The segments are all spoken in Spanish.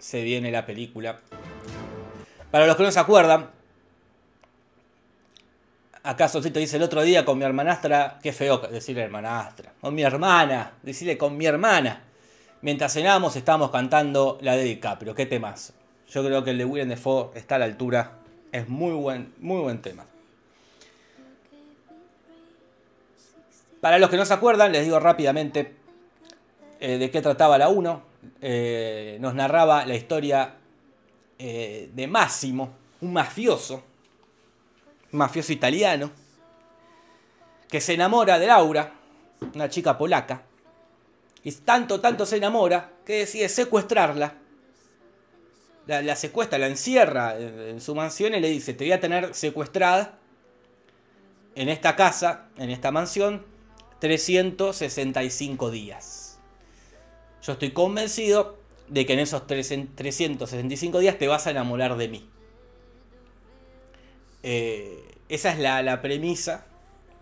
se viene la película. Para los que no se acuerdan, acá Solcito dice el otro día con mi hermanastra, qué feo decirle hermanastra, con mi hermana, decirle con mi hermana. Mientras cenamos estábamos cantando la dedica. Pero qué temas. Yo creo que el de William Defoe está a la altura, es muy buen, muy buen tema. Para los que no se acuerdan, les digo rápidamente eh, de qué trataba la 1. Eh, nos narraba la historia eh, de Máximo, un mafioso, un mafioso italiano, que se enamora de Laura, una chica polaca, y tanto, tanto se enamora que decide secuestrarla. La, secuestra, la encierra en, en su mansión y le dice, te voy a tener secuestrada en esta casa, en esta mansión, 365 días. Yo estoy convencido de que en esos 365 días te vas a enamorar de mí. Eh, esa es la, premisa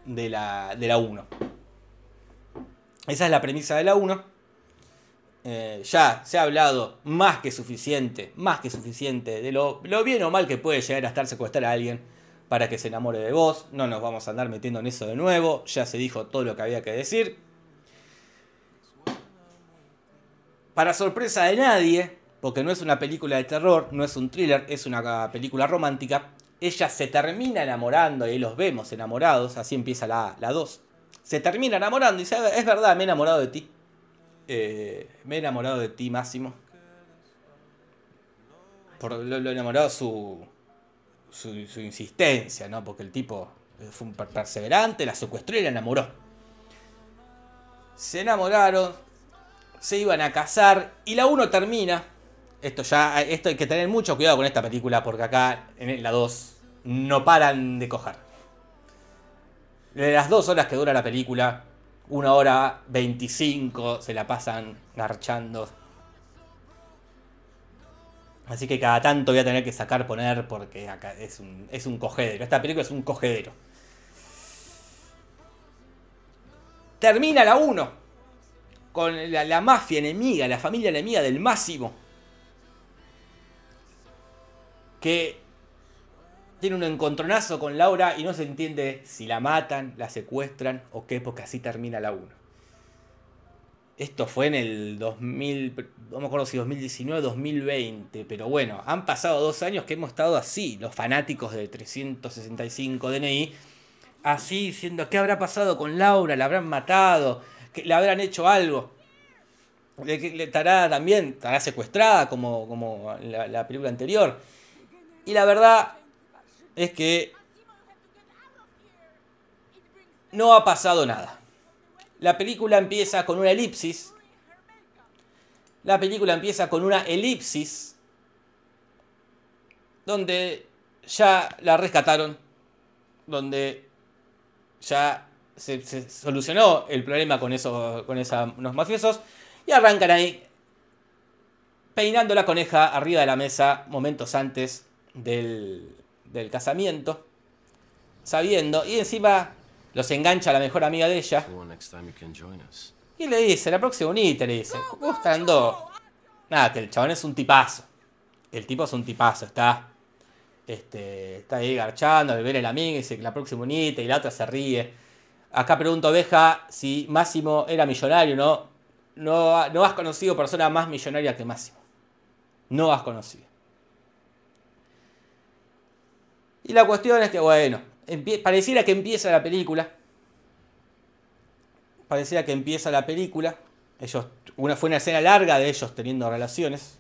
de la, de la 1. Esa es la premisa de la 1. ya se ha hablado más que suficiente, más que suficiente de lo, lo bien o mal que puede llegar a estar secuestrar a alguien para que se enamore de vos. No nos vamos a andar metiendo en eso de nuevo. Ya se dijo todo lo que había que decir. Para sorpresa de nadie, porque no es una película de terror, no es un thriller, es una película romántica, ella se termina enamorando, y los vemos enamorados, así empieza la 2. se termina enamorando y dice, es verdad, me he enamorado de ti. Eh, me he enamorado de ti, Máximo. Por lo, enamorado su, su, su, insistencia, ¿no? Porque el tipo eh, fue un perseverante, la secuestró y la enamoró. Se enamoraron, se iban a casar y la 1 termina. Esto ya, esto hay que tener mucho cuidado con esta película porque acá en la 2 no paran de coger. De las dos horas que dura la película, 1 hora 25 se la pasan garchando. Así que cada tanto voy a tener que sacar, poner, porque acá es un, es un cogedero. Esta película es un cogedero. Termina la 1 con la, mafia enemiga, la familia enemiga del Máximo. Que tiene un encontronazo con Laura y no se entiende si la matan, la secuestran o qué, porque así termina la 1. Esto fue en el 2000, no me acuerdo si 2019 2020, pero bueno, han pasado dos años que hemos estado así, los fanáticos de 365 DNI, así diciendo, ¿qué habrá pasado con Laura? ¿La habrán matado? que le habrán hecho algo. que estará también, estará secuestrada como, como la película anterior. Y la verdad es que no ha pasado nada. La película empieza con una elipsis. La película empieza con una elipsis donde ya la rescataron, donde ya se, solucionó el problema con, esos, con unos mafiosos y arrancan ahí peinando la coneja arriba de la mesa momentos antes del, casamiento, sabiendo, y encima los engancha la mejor amiga de ella. Y le dice, la próxima unite, le dice, ¿cómo Nada, que el chabón es un tipazo. El tipo es un tipazo, está. Este, está ahí garchando, le viene la amiga y dice que la próxima unite, y la otra se ríe. Acá pregunto, Oveja, si Máximo era millonario, ¿no? No, has conocido persona más millonaria que Máximo. No has conocido. Y la cuestión es que, bueno, pareciera que empieza la película. Pareciera que empieza la película. Ellos, una, fue una escena larga de ellos teniendo relaciones.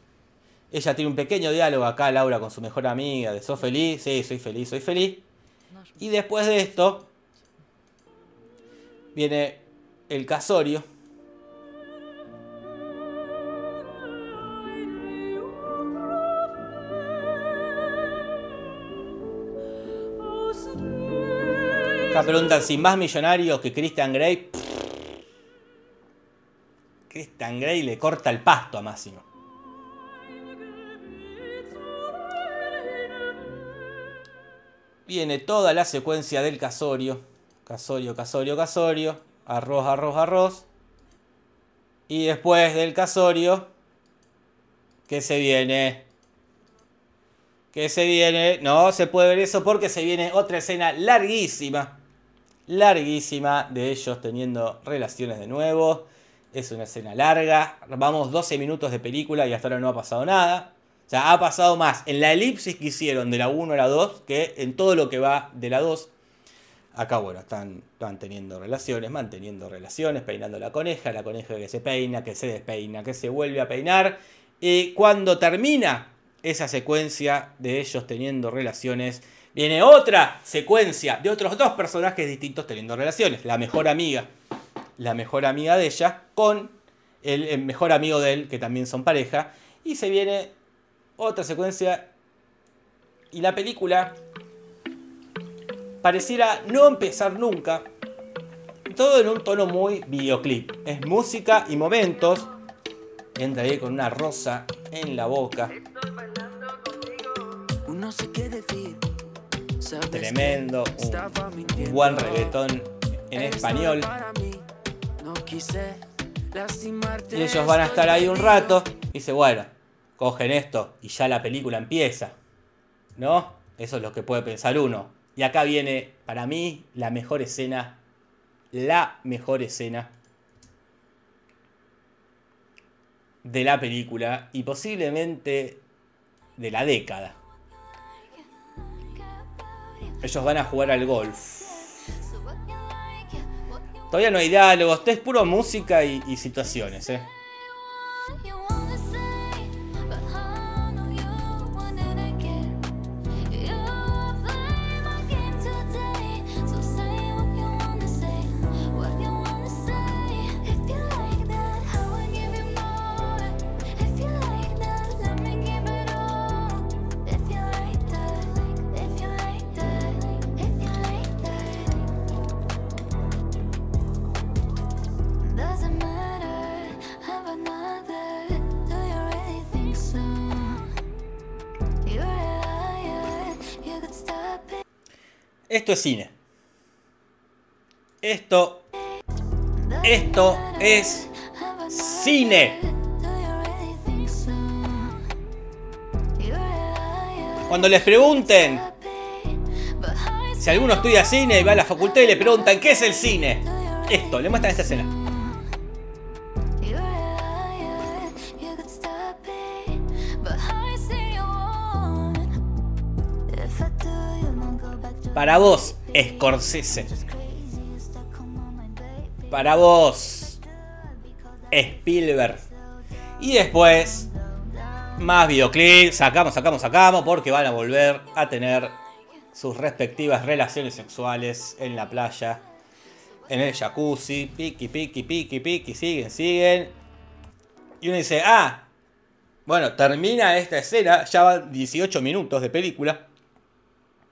Ella tiene un pequeño diálogo acá, Laura, con su mejor amiga, de soy feliz, sí, soy feliz, soy feliz. Y después de esto, viene el casorio. Acá preguntan si más millonarios que Christian Grey. Christian Grey le corta el pasto a Máximo. Viene toda la secuencia del casorio. Casorio, casorio, casorio. Arroz, arroz, arroz. Y después del casorio, ¿Qué se viene. ¿Qué se viene. No se puede ver eso porque se viene otra escena larguísima. Larguísima de ellos teniendo relaciones de nuevo. Es una escena larga. Vamos 12 minutos de película y hasta ahora no ha pasado nada. O sea, ha pasado más en la elipsis que hicieron de la 1 a la 2 que en todo lo que va de la 2 Acá, bueno, están, están teniendo relaciones, manteniendo relaciones, peinando la coneja, la coneja que se peina, que se despeina, que se vuelve a peinar. Y cuando termina esa secuencia de ellos teniendo relaciones, viene otra secuencia de otros dos personajes distintos teniendo relaciones. La mejor amiga, la mejor amiga de ella, con el mejor amigo de él, que también son pareja. Y se viene otra secuencia. Y la película pareciera no empezar nunca. Todo en un tono muy videoclip. Es música y momentos. Entra ahí con una rosa en la boca. Tremendo. Un buen reggaetón en español. Y ellos van a estar ahí un rato. Y dice, bueno, cogen esto y ya la película empieza. ¿No? Eso es lo que puede pensar uno y acá viene, para mí, la mejor escena. La mejor escena de la película y posiblemente de la década. Ellos van a jugar al golf. Todavía no hay diálogos, esto es puro música y, situaciones. ¿eh? Esto es cine. Esto. Esto es cine. Cuando les pregunten, si alguno estudia cine y va a la facultad y le preguntan, ¿qué es el cine? Esto, le muestran esta escena. Para vos, Scorsese. Para vos, Spielberg. Y después, más videoclips. Sacamos, sacamos, sacamos. Porque van a volver a tener sus respectivas relaciones sexuales en la playa, en el jacuzzi. Piki, piki, piki, piki. Siguen, siguen. Y uno dice, ah, bueno, termina esta escena, ya van 18 minutos de película.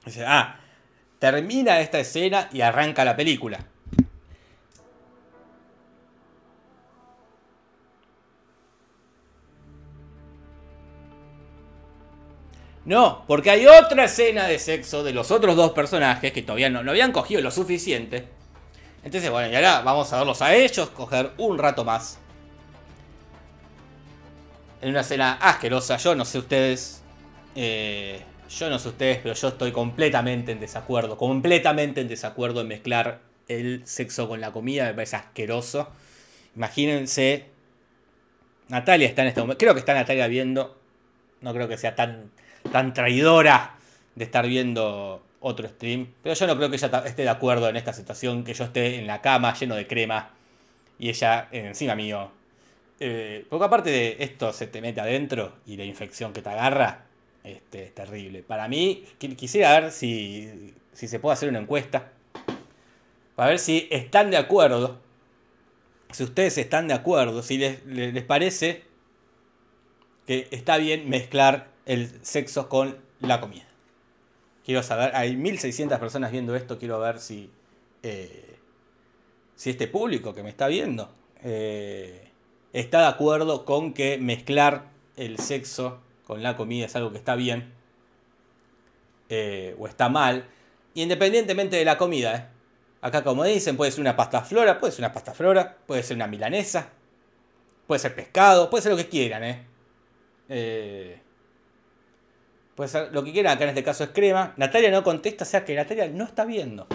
Dice, ah, Termina esta escena y arranca la película. No, porque hay otra escena de sexo de los otros dos personajes que todavía no, habían cogido lo suficiente. Entonces, bueno, y ahora vamos a verlos a ellos coger un rato más. En una escena asquerosa, yo no sé ustedes. Eh, yo no sé ustedes, pero yo estoy completamente en desacuerdo, completamente en desacuerdo en mezclar el sexo con la comida, me parece asqueroso. Imagínense, Natalia está en este momento, creo que está Natalia viendo, no creo que sea tan, tan traidora de estar viendo otro stream, pero yo no creo que ella esté de acuerdo en esta situación, que yo esté en la cama lleno de crema y ella encima mío. Eh, porque aparte de esto se te mete adentro y la infección que te agarra, este, terrible. Para mí, quisiera ver si, se puede hacer una encuesta. Para ver si están de acuerdo. Si ustedes están de acuerdo. Si les, parece que está bien mezclar el sexo con la comida. Quiero saber, hay 1600 personas viendo esto, quiero ver si, eh, si este público que me está viendo eh, está de acuerdo con que mezclar el sexo con la comida es algo que está bien eh, o está mal, independientemente de la comida. ¿eh? Acá como dicen, puede ser una pasta flora, puede ser una pasta flora, puede ser una milanesa, puede ser pescado, puede ser lo que quieran. ¿eh? puede ser lo que quieran, acá en este caso es crema. Natalia no contesta, o sea que Natalia no está viendo.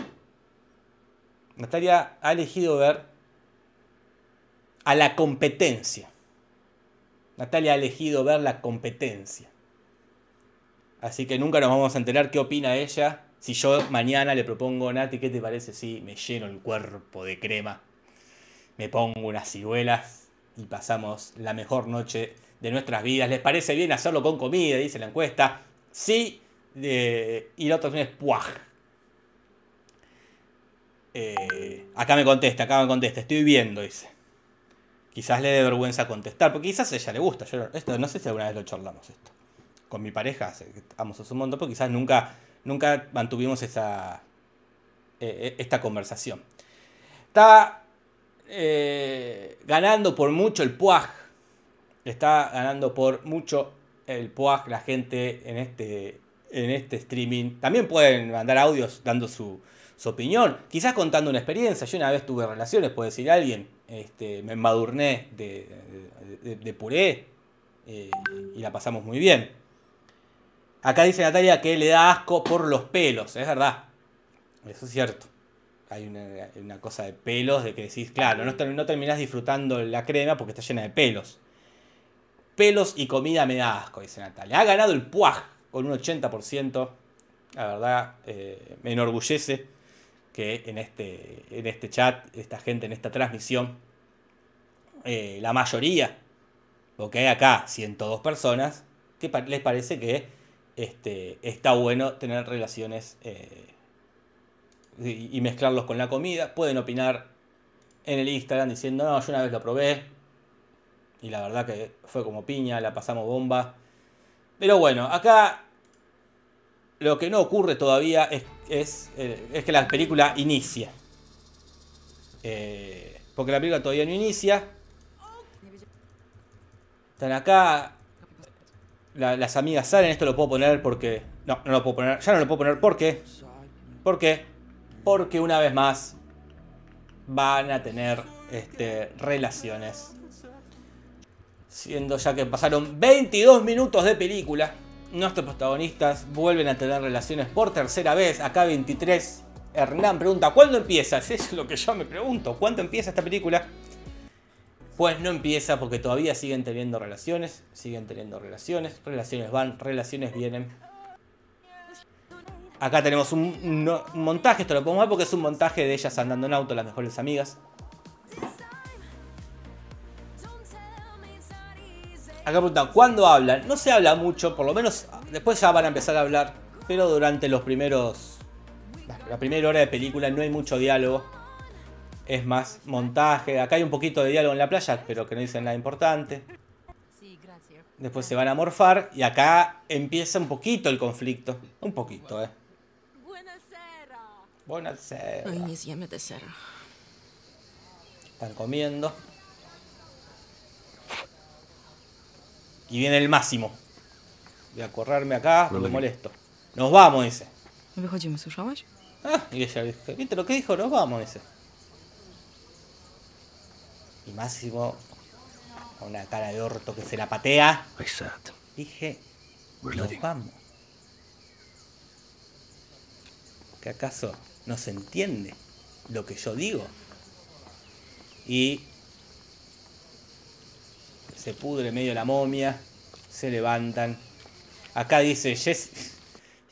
Natalia ha elegido ver a la competencia. Natalia ha elegido ver la competencia. Así que nunca nos vamos a enterar qué opina ella. Si yo mañana le propongo, Nati, ¿qué te parece si me lleno el cuerpo de crema? Me pongo unas ciruelas y pasamos la mejor noche de nuestras vidas. ¿Les parece bien hacerlo con comida? Dice la encuesta. Sí. y la otra puaj. Eh, acá me contesta, acá me contesta. Estoy viendo, dice quizás le dé vergüenza contestar, porque quizás a ella le gusta. esto, no sé si alguna vez lo charlamos esto. Con mi pareja, Hace un montón, pero quizás nunca, nunca mantuvimos esa, eh, eh, esta conversación. Está eh, ganando por mucho el Puaj. Está ganando por mucho el Puaj la gente en este, en este streaming. También pueden mandar audios dando su, su opinión. Quizás contando una experiencia. Yo una vez tuve relaciones, puede decir alguien este, me embadurné de, puré eh, y la pasamos muy bien. Acá dice Natalia que le da asco por los pelos, es verdad. Eso es cierto. Hay una, cosa de pelos de que decís, claro, no, no terminás disfrutando la crema porque está llena de pelos. Pelos y comida me da asco, dice Natalia. Ha ganado el puaj con un 80%. La verdad, eh, me enorgullece que en este, en este chat, esta gente en esta transmisión, eh, la mayoría, porque hay acá 102 personas, que les parece que este, está bueno tener relaciones eh, y, y mezclarlos con la comida. Pueden opinar en el Instagram diciendo, no, yo una vez lo probé, y la verdad que fue como piña, la pasamos bomba. Pero bueno, acá lo que no ocurre todavía es, eh, que la película inicia. Eh, porque la película todavía no inicia. Están acá. las amigas salen. Esto lo puedo poner porque. No, no lo puedo poner. Ya no lo puedo poner porque. ¿Por qué? Porque una vez más van a tener este, relaciones. Siendo ya que pasaron 22 minutos de película nuestros protagonistas vuelven a tener relaciones por tercera vez, acá 23. Hernán pregunta, ¿cuándo empieza? Eso es lo que yo me pregunto, ¿cuándo empieza esta película? Pues no empieza porque todavía siguen teniendo relaciones, siguen teniendo relaciones, relaciones van, relaciones vienen. Acá tenemos un, un montaje, esto lo podemos ver porque es un montaje de ellas andando en auto, las mejores amigas. Acá preguntan, ¿cuándo hablan? No se habla mucho, por lo menos después ya van a empezar a hablar, pero durante los primeros. La primera hora de película no hay mucho diálogo. Es más montaje. Acá hay un poquito de diálogo en la playa, pero que no dicen nada importante. Después se van a morfar y acá empieza un poquito el conflicto. Un poquito, eh. Buenas Buenas Están comiendo. Y viene el máximo. Voy a correrme acá, no me molesto. Nos vamos, dice. dijo Ah, y ella dijo, ¿viste lo que dijo? Nos vamos, dice. Y Máximo, con una cara de orto que se la patea, dije, pues nos vamos. ¿Que acaso no se entiende lo que yo digo? Y se pudre medio la momia, se levantan. Acá dice Jess...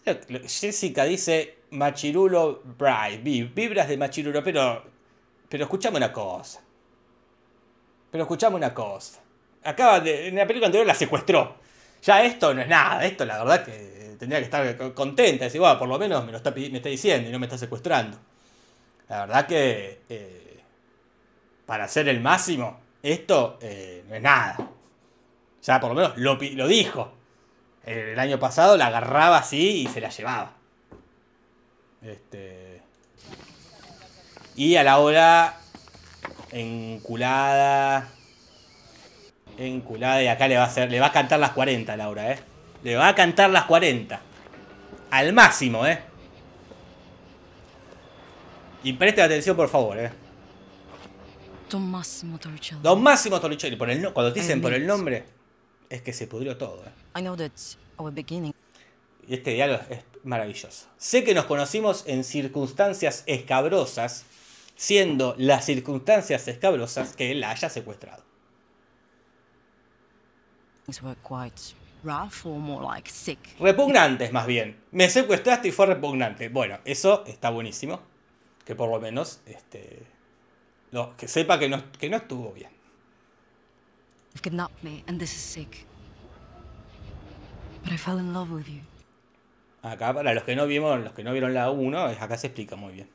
Jessica dice Machirulo Bright, vibras de Machirulo, pero, pero escuchame una cosa. Pero escuchame una cosa. Acaba de, en la película anterior la secuestró. Ya esto no es nada, esto la verdad que tendría que estar contenta, decir, por lo menos me lo está, diciendo y no me está secuestrando. La verdad que eh, para ser el máximo esto eh, no es nada. O sea, por lo menos lo, dijo. El, año pasado la agarraba así y se la llevaba. Este. Y a la hora enculada. Enculada. Y acá le va a hacer. Le va a cantar las 40 Laura, ¿eh? Le va a cantar las 40. Al máximo, ¿eh? Y preste atención, por favor, ¿eh? Don Máximo Torricelli. Don Massimo Torricelli. Por el cuando dicen por el nombre, es que se pudrió todo. Eh. Y este diálogo es maravilloso. Sé que nos conocimos en circunstancias escabrosas, siendo las circunstancias escabrosas que él la haya secuestrado. Repugnantes, más bien. Me secuestraste y fue repugnante. Bueno, eso está buenísimo. Que por lo menos este, no, que sepa que no, estuvo bien. Acá, para los que no vieron, los que no vieron la 1, acá se explica muy bien.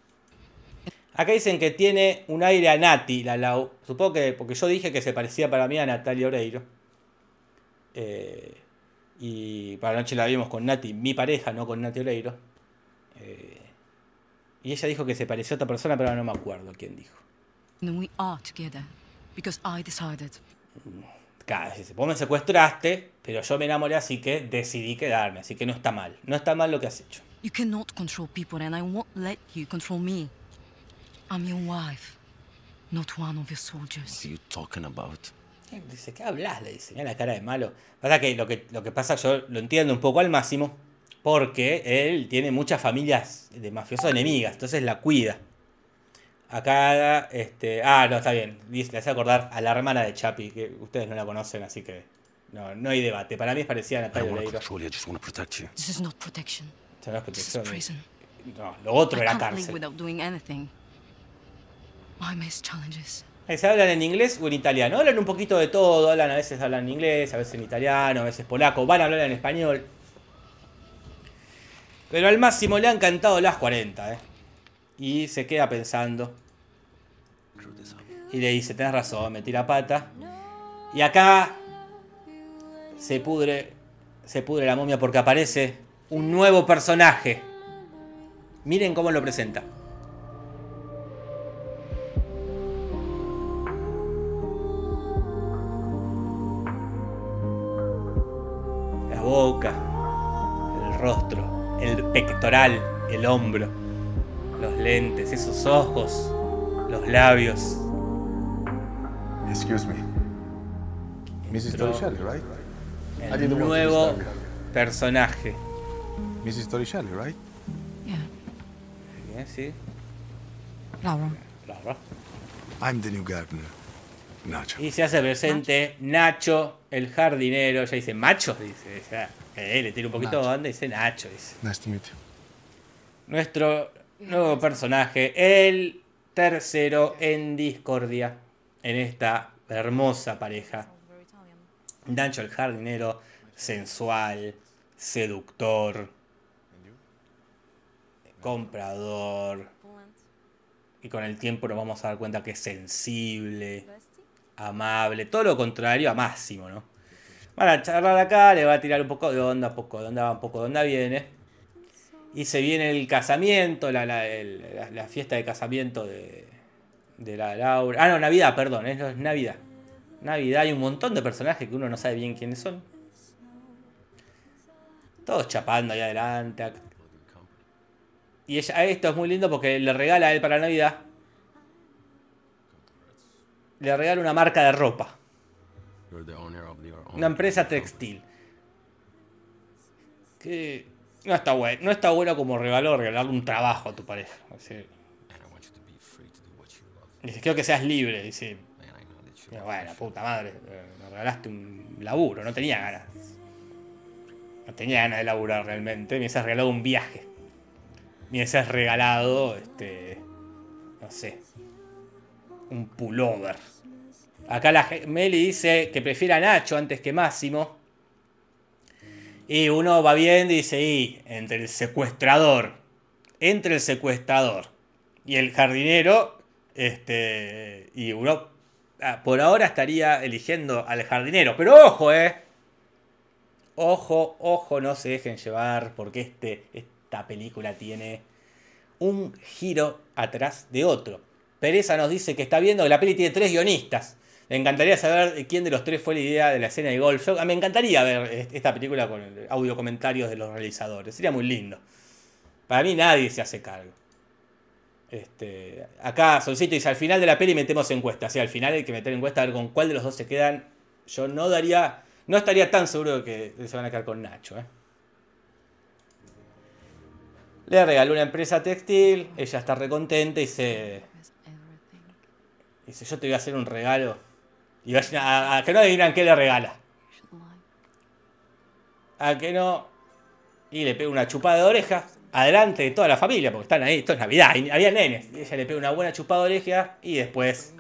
Acá dicen que tiene un aire a Nati, la Lau. Supongo que porque yo dije que se parecía para mí a Natalia Oreiro. Eh, y para la noche la vimos con Nati, mi pareja, no con Nati Oreiro. Eh, y ella dijo que se parecía a otra persona, pero no me acuerdo quién dijo. And then we are together. Because I decided. Claro, si vos me secuestraste, pero yo me enamoré, así que decidí quedarme. Así que no está mal. No está mal lo que has hecho. You cannot control people, and I won't let you control me. I'm your wife, not one of your soldiers. What are you talking about? Eh, dice, ¿qué hablas? Le dice, mira la cara de malo. Pasa que lo, que lo que pasa, yo lo entiendo un poco al máximo, porque él tiene muchas familias de mafiosos enemigas, entonces la cuida. Acá, este. Ah, no, está bien. Le hace acordar a la hermana de Chapi, que ustedes no la conocen, así que. No, no hay debate. Para mí es parecida a Natalia Oreiro. no lo otro era cárcel. Se hablan en inglés o en italiano. Hablan un poquito de todo. Hablan a veces hablan en inglés, a veces en italiano, a veces polaco. Van a hablar en español. Pero al máximo le han cantado las 40, ¿eh? y se queda pensando. Y le dice, tenés razón, me tira pata. Y acá se pudre, se pudre la momia porque aparece un nuevo personaje. Miren cómo lo presenta. La boca, el rostro, el pectoral, el hombro los lentes, esos ojos, los labios. Excuse me. Mrs. Torricelli, right? El nuevo personaje. Mrs. Torricelli, right? Yeah. sí. Laura. Laura. I'm the new gardener. Nacho. Y se hace presente Nacho, el jardinero. Ya dice macho, dice. Ya, eh, le tira un poquito de onda y dice Nacho. Dice. Nice to meet you. Nuestro Nuevo personaje, el tercero en discordia en esta hermosa pareja. Dancho el jardinero, sensual, seductor, comprador. Y con el tiempo nos vamos a dar cuenta que es sensible, amable, todo lo contrario a Máximo, ¿no? Van a charlar acá, le va a tirar un poco de onda, poco de onda va, un poco de onda viene y se viene el casamiento, la, fiesta de casamiento de, la Laura. Ah, no, Navidad, perdón, es, Navidad. Navidad hay un montón de personajes que uno no sabe bien quiénes son. Todos chapando ahí adelante. Y ella, esto es muy lindo porque le regala a él para Navidad. Le regala una marca de ropa. Una empresa textil. Que no está bueno, no está bueno como regalo regalarle un trabajo a tu pareja. Dice, quiero que seas libre. Dice, bueno, puta madre, eh, me regalaste un laburo, no tenía ganas. No tenía ganas de laburar realmente. Me has regalado un viaje. Me has regalado, este, no sé, un pullover. Acá la Meli dice que prefiere a Nacho antes que Máximo. Y uno va bien, dice, y entre el secuestrador, entre el secuestrador y el jardinero, este, y uno ah, por ahora estaría eligiendo al jardinero. Pero ojo, eh. Ojo, ojo, no se dejen llevar, porque este, esta película tiene un giro atrás de otro. Pereza nos dice que está viendo que la peli tiene tres guionistas. Me encantaría saber quién de los tres fue la idea de la escena de golf. Yo, ah, me encantaría ver esta película con audio comentarios de los realizadores. Sería muy lindo. Para mí nadie se hace cargo. Este, acá Solcito dice, al final de la peli metemos encuestas. O al final hay que meter encuesta a ver con cuál de los dos se quedan. Yo no daría, no estaría tan seguro de que se van a quedar con Nacho. ¿eh? Le regaló una empresa textil, ella está recontenta y se... Dice, yo te voy a hacer un regalo y a, que no adivinan qué le regala. A que no. Y le pega una chupada de oreja. Adelante de toda la familia, porque están ahí, esto es Navidad, y había nenes. Y ella le pega una buena chupada de oreja y después.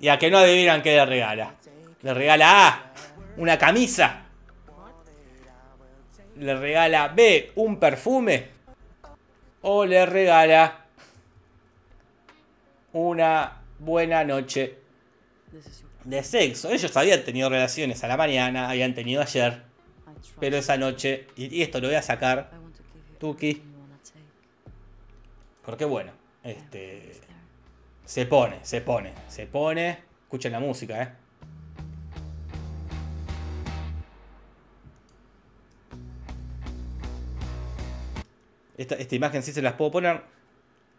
Y a que no adivinan qué le regala. Le regala A. Una camisa. Le regala B. Un perfume. O le regala una buena noche de sexo. Ellos habían tenido relaciones a la mañana, habían tenido ayer, pero esa noche, y, esto lo voy a sacar, Tuki, porque bueno, este, se pone, se pone, se pone, escuchen la música, eh. Esta, imagen sí se las puedo poner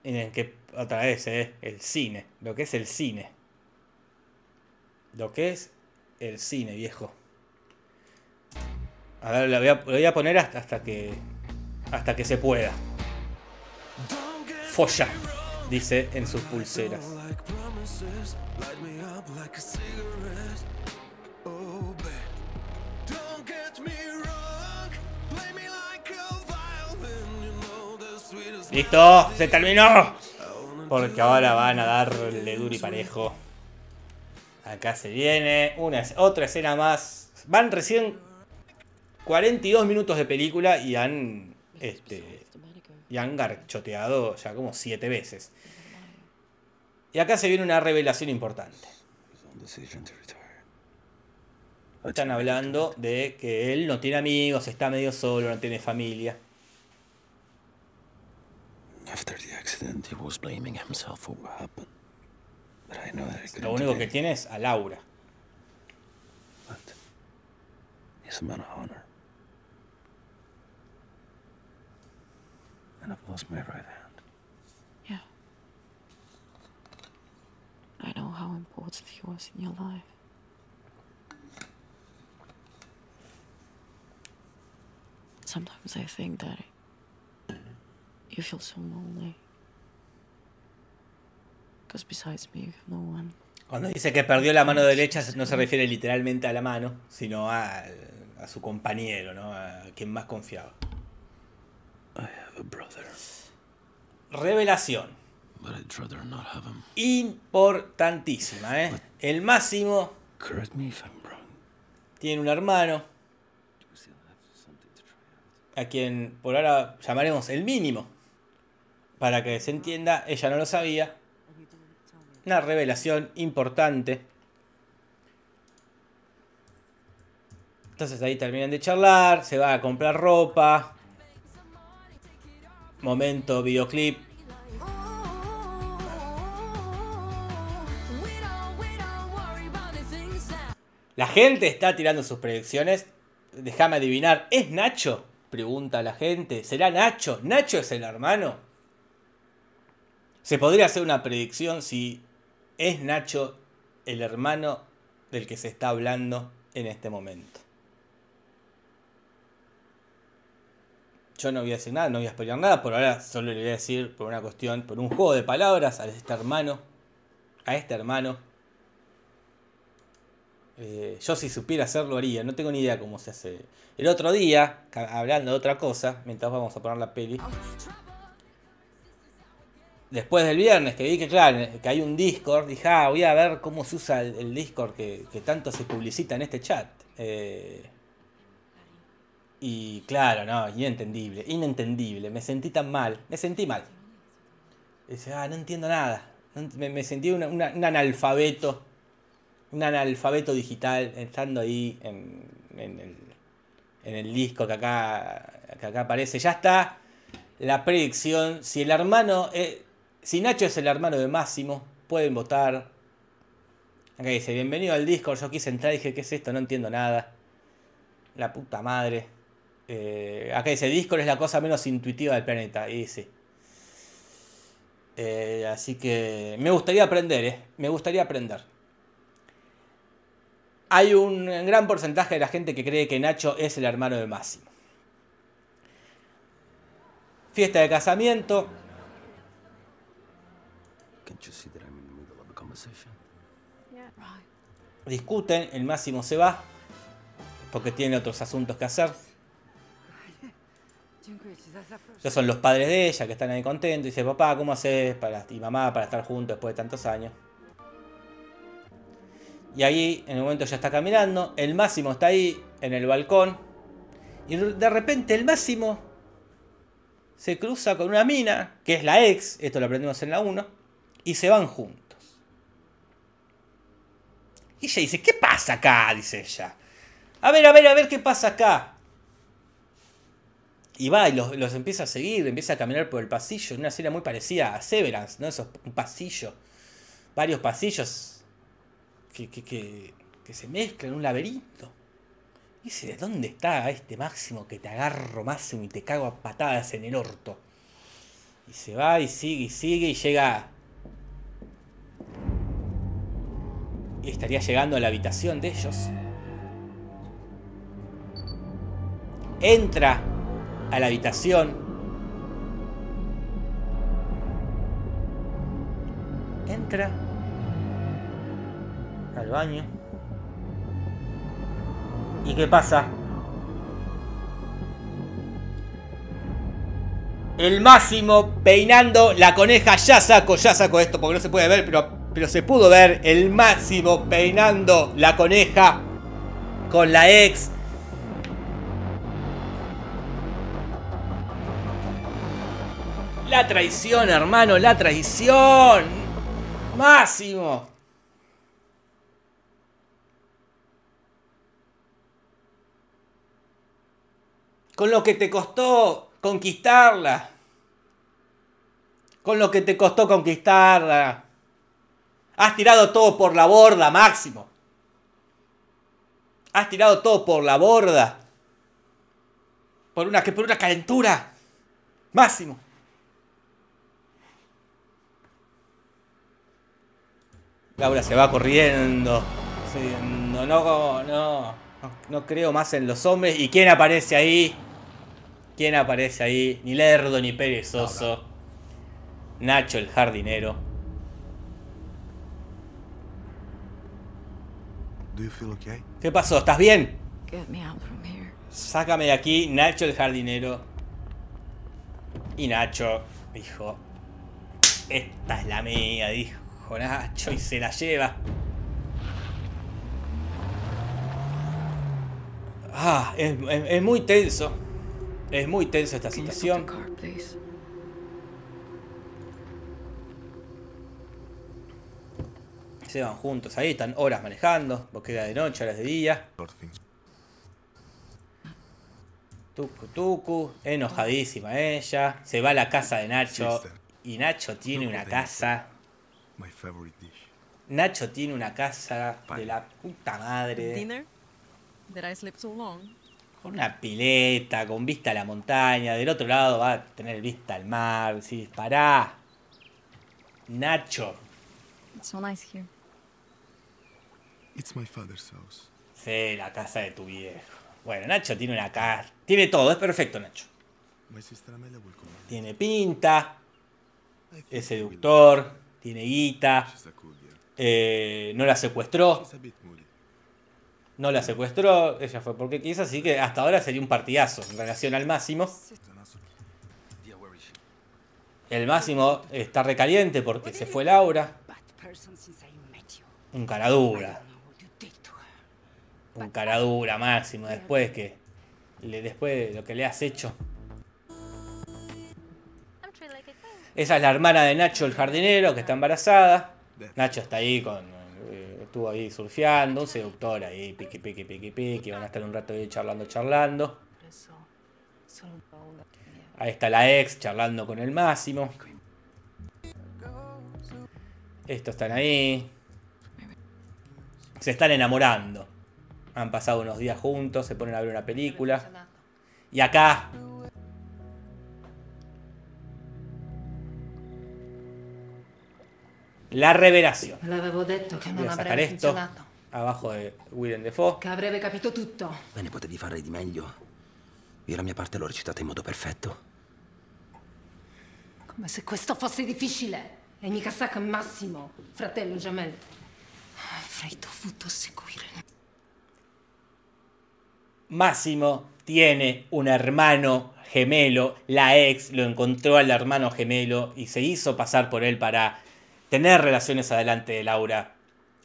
en el que otra vez, eh, el cine, lo que es el cine lo que es el cine, viejo. A ver, lo voy a, poner hasta, hasta que. hasta que se pueda. Folla, dice en sus pulseras. ¡Listo! ¡Se terminó! Porque ahora van a darle duro y parejo. Acá se viene una, otra escena más. Van recién 42 minutos de película y han, este, han garchoteado ya como 7 veces. Y acá se viene una revelación importante. Están hablando de que él no tiene amigos, está medio solo, no tiene familia. Lo único que tiene es a Laura. It's a man of honor. And I've lost my right hand. Yeah. I know how important he was in your life. Sometimes I think that you feel so lonely. Cuando dice que perdió la mano derecha, no se refiere literalmente a la mano, sino a, su compañero, ¿no? A quien más confiaba. Revelación. Importantísima, ¿eh? El máximo. Tiene un hermano a quien por ahora llamaremos el mínimo. Para que se entienda, ella no lo sabía. Una revelación importante. Entonces ahí terminan de charlar, se va a comprar ropa. Momento videoclip. La gente está tirando sus predicciones. Déjame adivinar, ¿es Nacho? Pregunta la gente. ¿Será Nacho? ¿Nacho es el hermano? Se podría hacer una predicción si es Nacho el hermano del que se está hablando en este momento. Yo no voy a decir nada, no voy a esperar nada, por ahora solo le voy a decir por una cuestión, por un juego de palabras a este hermano, a este hermano. Eh, yo si supiera hacerlo haría, no tengo ni idea cómo se hace. El otro día, hablando de otra cosa, mientras vamos a poner la peli, después del viernes que vi que, claro, que hay un Discord, dije, ah, voy a ver cómo se usa el, Discord que, tanto se publicita en este chat. Eh, y claro, no, inentendible, inentendible. Me sentí tan mal, me sentí mal. Dice, ah, no entiendo nada. Me, sentí un analfabeto, un analfabeto digital, estando ahí en, el, en disco que acá, acá aparece. Ya está la predicción. Si el hermano eh, si Nacho es el hermano de Máximo, pueden votar. Acá dice, bienvenido al Discord, yo quise entrar y dije, ¿qué es esto? No entiendo nada. La puta madre. Eh, acá dice, Discord es la cosa menos intuitiva del planeta. Y dice... Eh, así que me gustaría aprender, eh. Me gustaría aprender. Hay un gran porcentaje de la gente que cree que Nacho es el hermano de Máximo. Fiesta de casamiento. Discuten, el máximo se va porque tiene otros asuntos que hacer. Ya son los padres de ella que están ahí contentos. Y dice, papá, ¿cómo haces y mamá para estar juntos después de tantos años? Y ahí, en el momento ya está caminando. El Máximo está ahí, en el balcón. Y de repente el Máximo se cruza con una mina, que es la ex. Esto lo aprendimos en la 1 y se van juntos. Y ella dice, ¿qué pasa acá? Dice ella. A ver, a ver, a ver qué pasa acá. Y va y los, empieza a seguir, empieza a caminar por el pasillo, en una escena muy parecida a Severance, ¿no? Esos, un pasillo, varios pasillos que, se mezclan, un laberinto. Y dice, ¿de dónde está este Máximo que te agarro, Máximo, y te cago a patadas en el orto? Y se va y sigue y sigue y llega Y estaría llegando a la habitación de ellos. Entra a la habitación. Entra al baño. ¿Y qué pasa? El máximo peinando la coneja ya saco, ya saco esto porque no se puede ver, pero pero se pudo ver el máximo peinando la coneja con la ex. La traición, hermano, la traición. Máximo. Con lo que te costó conquistarla. Con lo que te costó conquistarla Has tirado todo por la borda, Máximo. Has tirado todo por la borda. Por una, que por una calentura. Máximo. Laura se va corriendo. No, no, no, no, creo más en los hombres. ¿Y quién aparece ahí? ¿Quién aparece ahí? Ni Lerdo ni Perezoso. Nacho el jardinero. ¿Qué pasó? ¿Estás bien? Sácame de aquí, Nacho el jardinero. Y Nacho dijo, esta es la mía, dijo Nacho, y se la lleva. Ah, es, es, es muy tenso. Es muy tenso esta situación. se van juntos ahí, están horas manejando, porque de noche, horas de día. Tucu Tucu, enojadísima ella, se va a la casa de Nacho y Nacho tiene una casa. Nacho tiene una casa de la puta madre. Con una pileta, con vista a la montaña, del otro lado va a tener vista al mar, si dispará. Nacho. It's Sí, la casa de tu viejo. Bueno, Nacho tiene una casa. Tiene todo, es perfecto, Nacho. Tiene pinta. Es seductor. Tiene guita. Eh, no la secuestró. No la secuestró. Ella fue porque quiso, así que hasta ahora sería un partidazo en relación al máximo. El máximo está recaliente porque se fue Laura. Un cara un caradura máximo después que le, después de lo que le has hecho. Esa es la hermana de Nacho el jardinero que está embarazada. Nacho está ahí con eh, estuvo ahí surfeando, un seductor ahí, piqui piqui piqui piqui, van a estar un rato ahí charlando charlando. Ahí está la ex charlando con el Máximo. Estos están ahí. Se están enamorando han pasado unos días juntos, se ponen a ver una película. Y acá. La revelación. Voy a sacar esto abajo de Willem Defoe. Che avrebbe capito tutto. Bene, potevi fare di meglio. Io la mia parte l'ho recitata in modo perfetto. Come se questo fosse difficile. E mica sa che Massimo, fratello gemello. Avrei ah, dovuto sicuramente. Máximo tiene un hermano gemelo, la ex lo encontró al hermano gemelo y se hizo pasar por él para tener relaciones adelante de Laura.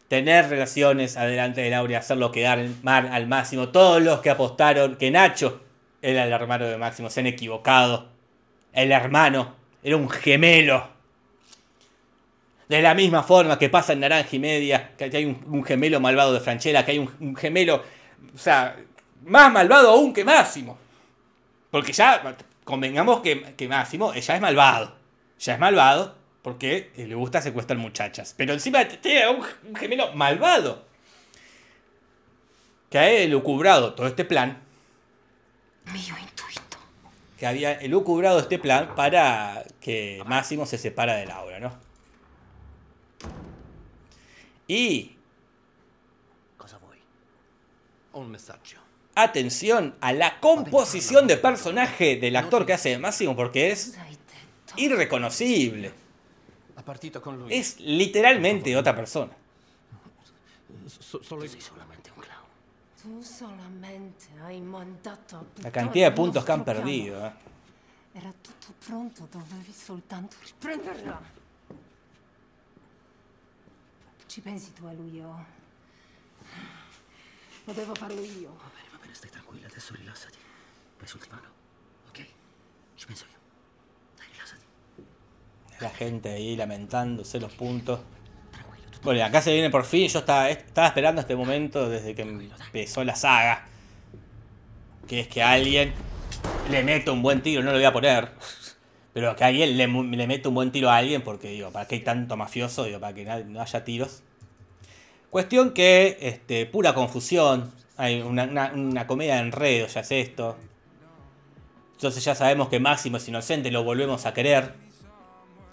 Tener relaciones adelante de Laura y hacerlo quedar mal al máximo. Todos los que apostaron que Nacho era el hermano de Máximo se han equivocado. El hermano era un gemelo. De la misma forma que pasa en Naranja y Media, que hay un, gemelo malvado de Franchella, que hay un, un gemelo, o sea, más malvado aún que Máximo. Porque ya, convengamos que, Máximo ya es malvado. Ya es malvado porque le gusta secuestrar muchachas. Pero encima tiene un gemelo malvado. Que ha elucubrado todo este plan. Mío intuito. Que había elucubrado este plan para que Máximo se separa de Laura, ¿no? Y... Cosa voy? Un mensaje atención a la composición de personaje del actor que hace de Máximo porque es irreconocible. Es literalmente otra persona. La cantidad de puntos que han perdido. ¿eh? a Lo pues ok? La gente ahí lamentándose los puntos. Bueno, acá se viene por fin. Yo estaba, esperando este momento desde que empezó la saga. Que es que alguien le mete un buen tiro, no lo voy a poner. Pero que alguien le, mete un buen tiro a alguien, porque digo, ¿para qué hay tanto mafioso? Digo, para que no haya tiros. Cuestión que, este, pura confusión. Hay una, una, comedia de enredos, ya es esto. Entonces ya sabemos que Máximo es inocente, lo volvemos a querer.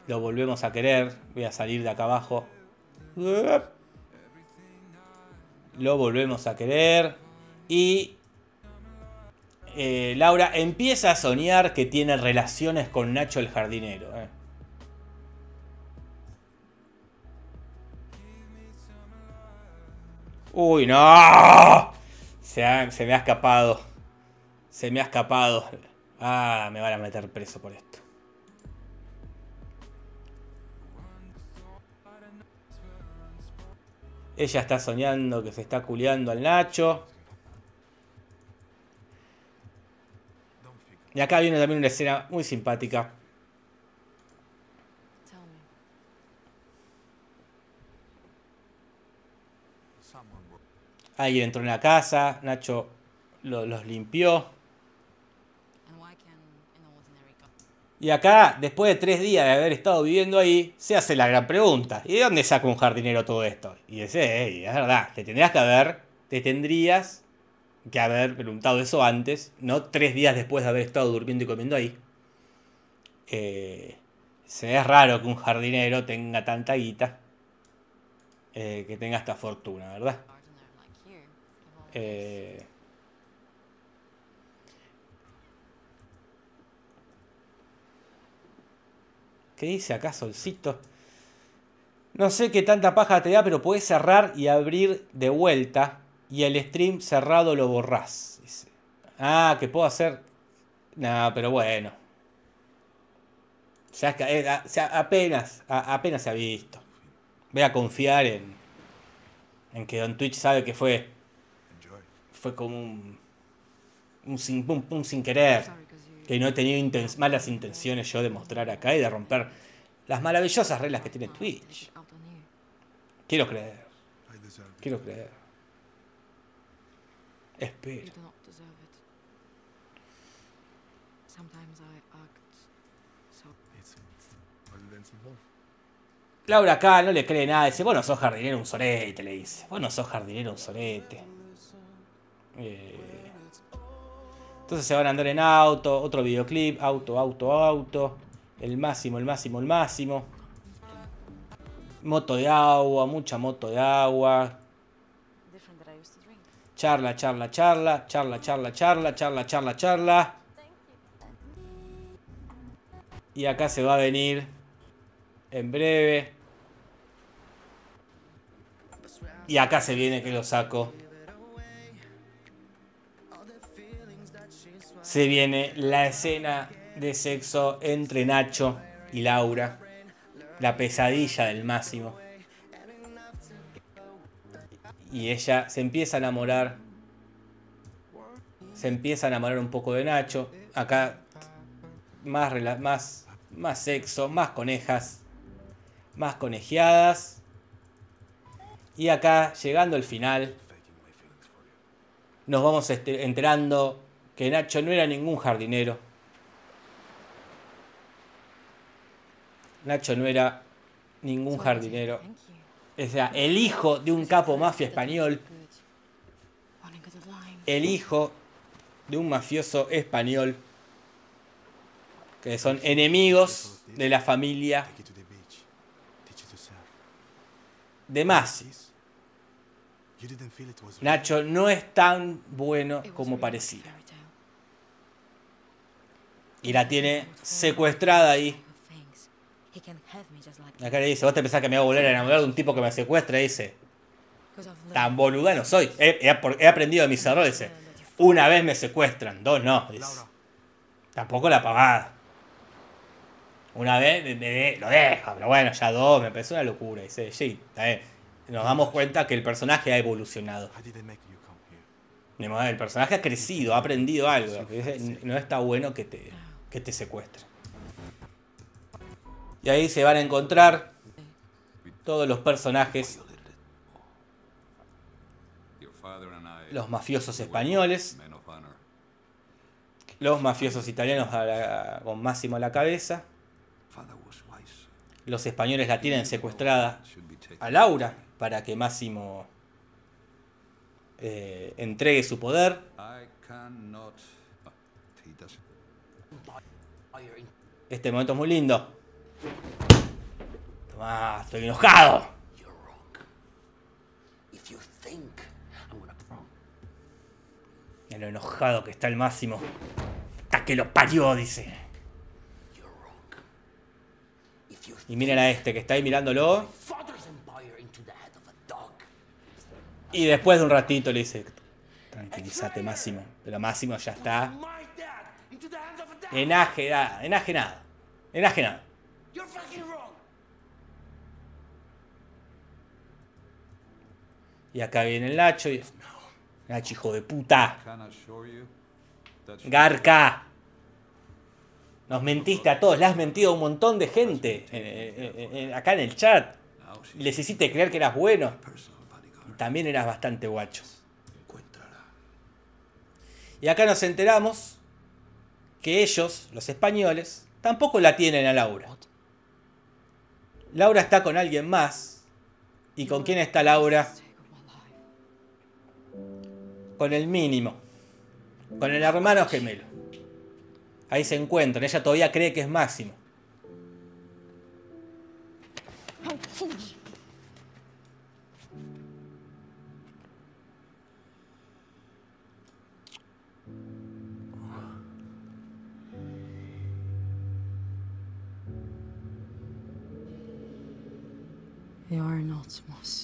Lo volvemos a querer. Voy a salir de acá abajo. Lo volvemos a querer. Y eh, Laura empieza a soñar que tiene relaciones con Nacho el jardinero. Eh. Uy, no. Se, me ha escapado. Se me ha escapado. Ah, me van a meter preso por esto. Ella está soñando que se está culeando al Nacho. Y acá viene también una escena muy simpática. Alguien entró en la casa, Nacho los limpió. Y acá, después de tres días de haber estado viviendo ahí, se hace la gran pregunta. ¿Y de dónde saca un jardinero todo esto? Y dice, es verdad, te tendrías que haber, te tendrías que haber preguntado eso antes, no tres días después de haber estado durmiendo y comiendo ahí. Eh, se ve raro que un jardinero tenga tanta guita, eh, que tenga esta fortuna, ¿verdad? Eh, ¿Qué dice acá Solcito? No sé qué tanta paja te da, pero puedes cerrar y abrir de vuelta. Y el stream cerrado lo borrás. Ah, que puedo hacer. No, pero bueno. ya que eh, apenas, apenas se ha visto. Voy a confiar en, en que Don Twitch sabe que fue fue como un, un sin, querer, que no he tenido malas intenciones yo de mostrar acá y de romper las maravillosas reglas que tiene Twitch. Quiero creer. Quiero creer. Espero. Laura acá no le cree nada, dice, vos no sos jardinero un sorete, le dice, vos no sos jardinero un sorete. Eh, entonces se van a andar en auto, otro videoclip, auto, auto, auto. El máximo, el máximo, el máximo. Moto de agua, mucha moto de agua. Charla, charla, charla, charla, charla, charla, charla, charla, charla. Y acá se va a venir en breve. Y acá se viene que lo saco. se viene la escena de sexo entre Nacho y Laura. La pesadilla del máximo. Y ella se empieza a enamorar. Se empieza a enamorar un poco de Nacho. Acá más, más, más sexo, más conejas. Más conejeadas. Y acá, llegando al final, nos vamos este-, enterando que Nacho no era ningún jardinero. Nacho no era ningún jardinero. O sea, el hijo de un capo mafia español. El hijo de un mafioso español. Que son enemigos de la familia de Nacho no es tan bueno como parecía y la tiene secuestrada ahí. Acá le dice, vos te pensás que me voy a volver a enamorar de un tipo que me secuestra, dice. Tan boluda no soy. He, aprendido de mis errores. Dice. Una vez me secuestran, dos no. Dice. Tampoco la pagada. Una vez lo deja, pero bueno, ya dos, me parece una locura. Dice, sí, Nos damos cuenta que el personaje ha evolucionado. El personaje ha crecido, ha aprendido algo. No está bueno que te que te secuestre. Y ahí se van a encontrar todos los personajes, los mafiosos españoles, los mafiosos italianos con Máximo a la cabeza, los españoles la tienen secuestrada a Laura para que Máximo eh, entregue su poder. Este momento es muy lindo. Tomá, estoy enojado. Mira lo enojado que está el máximo. Hasta que lo parió, dice. Y miren a este que está ahí mirándolo. Y después de un ratito le dice, tranquilízate Máximo. Pero Máximo ya está Enajenada, enajenada, enajenado Y acá viene el Nacho y... Nacho, hijo de puta. Garca. Nos mentiste a todos, le has mentido a un montón de gente eh, eh, eh, acá en el chat. Les hiciste creer que eras bueno. también eras bastante guacho. Y acá nos enteramos que ellos, los españoles, tampoco la tienen a Laura. Laura está con alguien más. ¿Y con quién está Laura? Con el mínimo. Con el hermano gemelo. Ahí se encuentran. Ella todavía cree que es Máximo.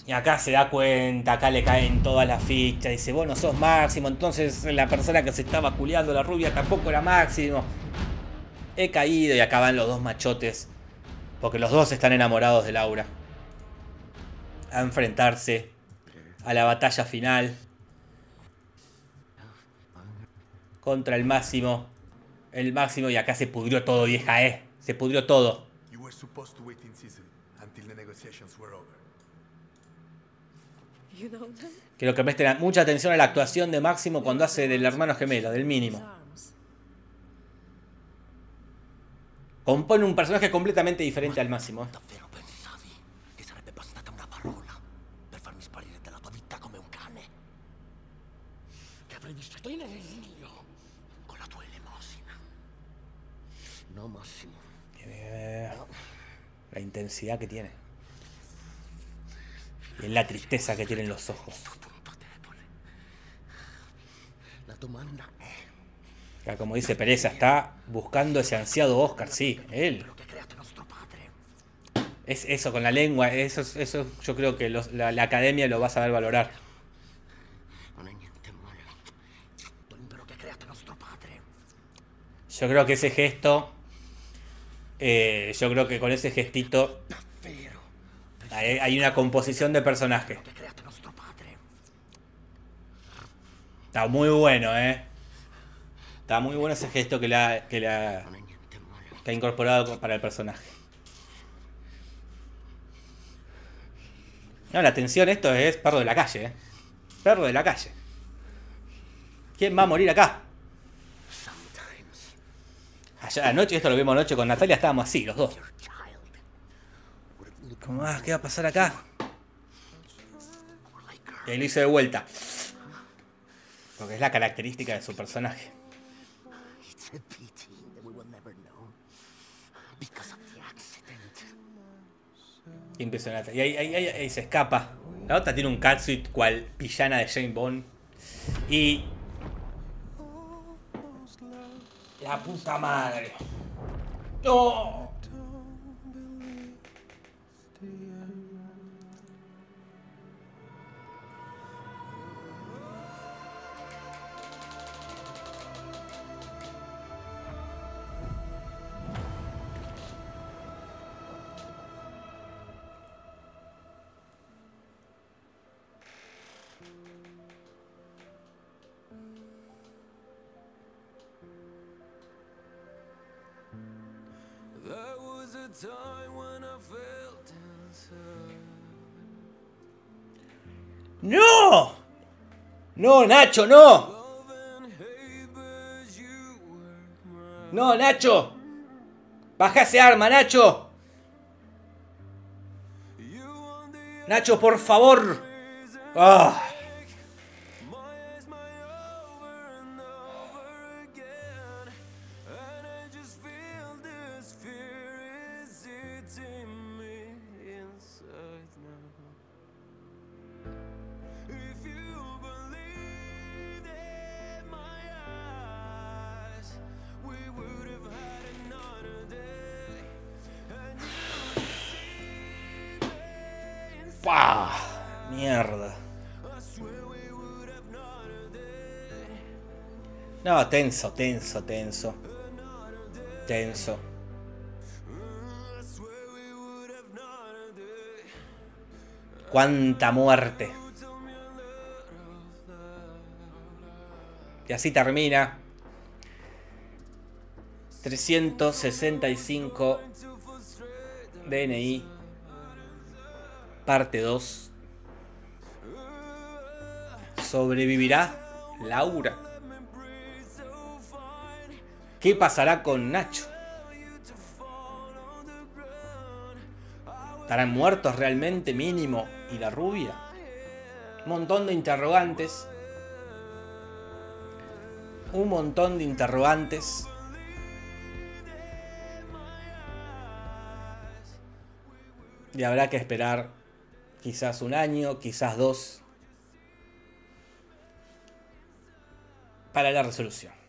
Y acá se da cuenta, acá le caen todas las fichas. Dice, vos no sos Máximo, entonces la persona que se estaba culeando la rubia tampoco era Máximo. He caído y acá van los dos machotes. Porque los dos están enamorados de Laura. A enfrentarse a la batalla final. Contra el Máximo. El Máximo y acá se pudrió todo, vieja, eh. Se pudrió todo. Quiero que presten mucha atención a la actuación de Máximo cuando hace del hermano gemelo, del mínimo. Compone un personaje completamente diferente al Máximo. bien la intensidad que tiene. Y en la tristeza que tienen los ojos. como dice Pereza, está buscando ese ansiado Oscar, sí, él. Es eso con la lengua, eso, eso yo creo que la, la academia lo va a saber valorar. Yo creo que ese gesto eh, yo creo que con ese gestito hay, una composición de personaje. Está muy bueno, ¿eh? Está muy bueno ese gesto que la, que ha incorporado para el personaje. No, la tensión esto es perro de la calle, ¿eh? Perro de la calle. ¿Quién va a morir acá? anoche, esto lo vimos anoche con Natalia, estábamos así, los dos. ¿Cómo ¿qué va a pasar acá? Y ahí lo hizo de vuelta. Porque es la característica de su personaje. Impresionante. Y ahí, se escapa. La otra tiene un catsuit cual pillana de Jane Bond. Y la puta madre. No. No, Nacho, no. No, Nacho. Baja ese arma, Nacho. Nacho, por favor. Ah. Mierda. No, tenso, tenso, tenso. Tenso. Cuánta muerte. Y así termina. 365 DNI parte 2. ¿Sobrevivirá Laura? ¿Qué pasará con Nacho? ¿Estarán muertos realmente mínimo y la rubia? Un montón de interrogantes. Un montón de interrogantes. Y habrá que esperar quizás un año, quizás dos, para la resolución.